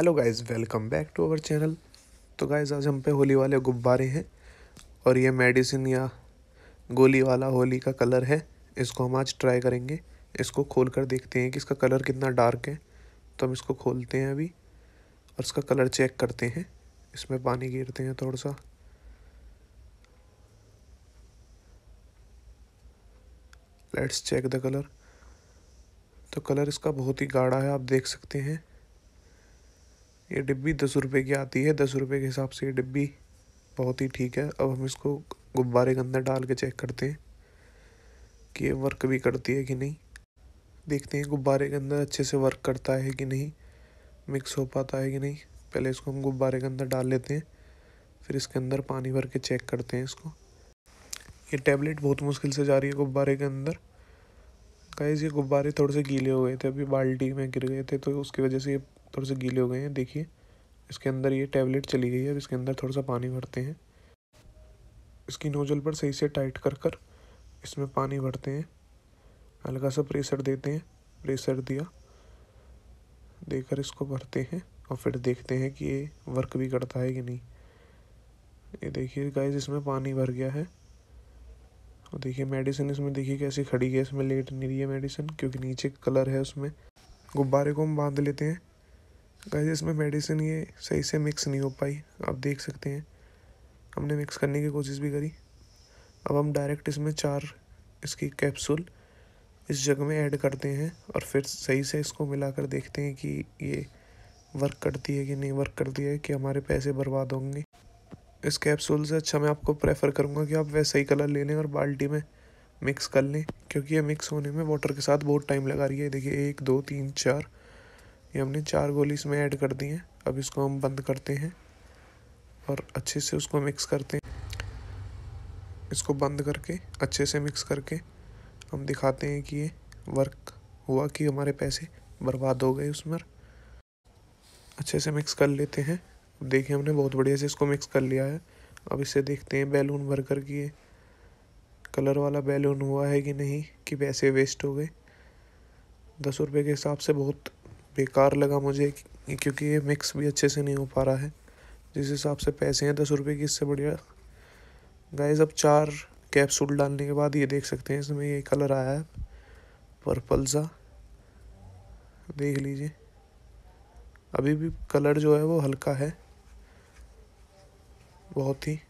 hello guys welcome back to our channel तो guys आज हम पे होली वाले गुब्बारे हैं और ये मेडिसिन या गोली वाला होली का कलर है इसको हम आज ट्राई करेंगे इसको खोल कर देखते हैं कि इसका कलर कितना डार्क है तो हम इसको खोलते हैं अभी और इसका कलर चेक करते हैं इसमें पानी गिरते हैं थोड़ा सा लेट्स चेक द कलर तो कलर इसका बहुत ही गाढ़ा है आप देख सकते हैं ये डिब्बी दस रुपये की आती है दस रुपये के हिसाब से ये डिब्बी बहुत ही ठीक है अब हम इसको गुब्बारे के अंदर डाल के चेक करते हैं कि ये वर्क भी करती है कि नहीं देखते हैं गुब्बारे के अंदर अच्छे से वर्क करता है कि नहीं मिक्स हो पाता है कि नहीं पहले इसको हम गुब्बारे के अंदर डाल लेते हैं फिर इसके अंदर पानी भर के चेक करते हैं इसको ये टैबलेट बहुत मुश्किल से जा रही है गुब्बारे के अंदर गाइस ये गुब्बारे थोड़े से गीले हो गए थे अभी बाल्टी में गिर गए थे तो उसकी वजह से ये थोड़े से गीले हो गए हैं देखिए इसके अंदर ये टैबलेट चली गई है अब इसके अंदर थोड़ा सा पानी भरते हैं इसकी नोजल पर सही से टाइट कर कर इसमें पानी भरते हैं हल्का सा प्रेशर देते हैं प्रेशर दिया देकर इसको भरते हैं और फिर देखते हैं कि ये वर्क भी करता है कि नहीं ये देखिए गाइस इसमें पानी भर गया है और देखिए मेडिसिन इसमें देखिए कैसी खड़ी है इसमें लेट नहीं रही है मेडिसिन क्योंकि नीचे कलर है उसमें गुब्बारे को हम बांध लेते हैं गाइस इसमें मेडिसिन ये सही से मिक्स नहीं हो पाई आप देख सकते हैं हमने मिक्स करने की कोशिश भी करी अब हम डायरेक्ट इसमें चार इसकी कैप्सूल इस जग में ऐड करते हैं और फिर सही से इसको मिलाकर देखते हैं कि ये वर्क करती है कि नहीं वर्क करती है कि हमारे पैसे बर्बाद होंगे इस कैप्सूल से अच्छा मैं आपको प्रेफर करूँगा कि आप वैसे ही कलर ले लें और बाल्टी में मिक्स कर लें क्योंकि ये मिक्स होने में वाटर के साथ बहुत टाइम लगा रही है देखिए एक दो तीन चार ये हमने चार गोली इसमें ऐड कर दी हैं अब इसको हम बंद करते हैं और अच्छे से उसको मिक्स करते हैं इसको बंद करके अच्छे से मिक्स करके हम दिखाते हैं कि ये वर्क हुआ कि हमारे पैसे बर्बाद हो गए उसमें अच्छे से मिक्स कर लेते हैं देखिए हमने बहुत बढ़िया से इसको मिक्स कर लिया है अब इसे देखते हैं बैलून भर कर के कलर वाला बैलून हुआ है कि नहीं कि पैसे वेस्ट हो गए दस रुपये के हिसाब से बहुत बेकार लगा मुझे क्योंकि ये मिक्स भी अच्छे से नहीं हो पा रहा है जिस हिसाब से पैसे हैं दस रुपये की इससे बढ़िया गाइस अब चार कैप्सूल डालने के बाद ये देख सकते हैं इसमें ये कलर आया है पर्पल सा देख लीजिए अभी भी कलर जो है वो हल्का है बहुत ही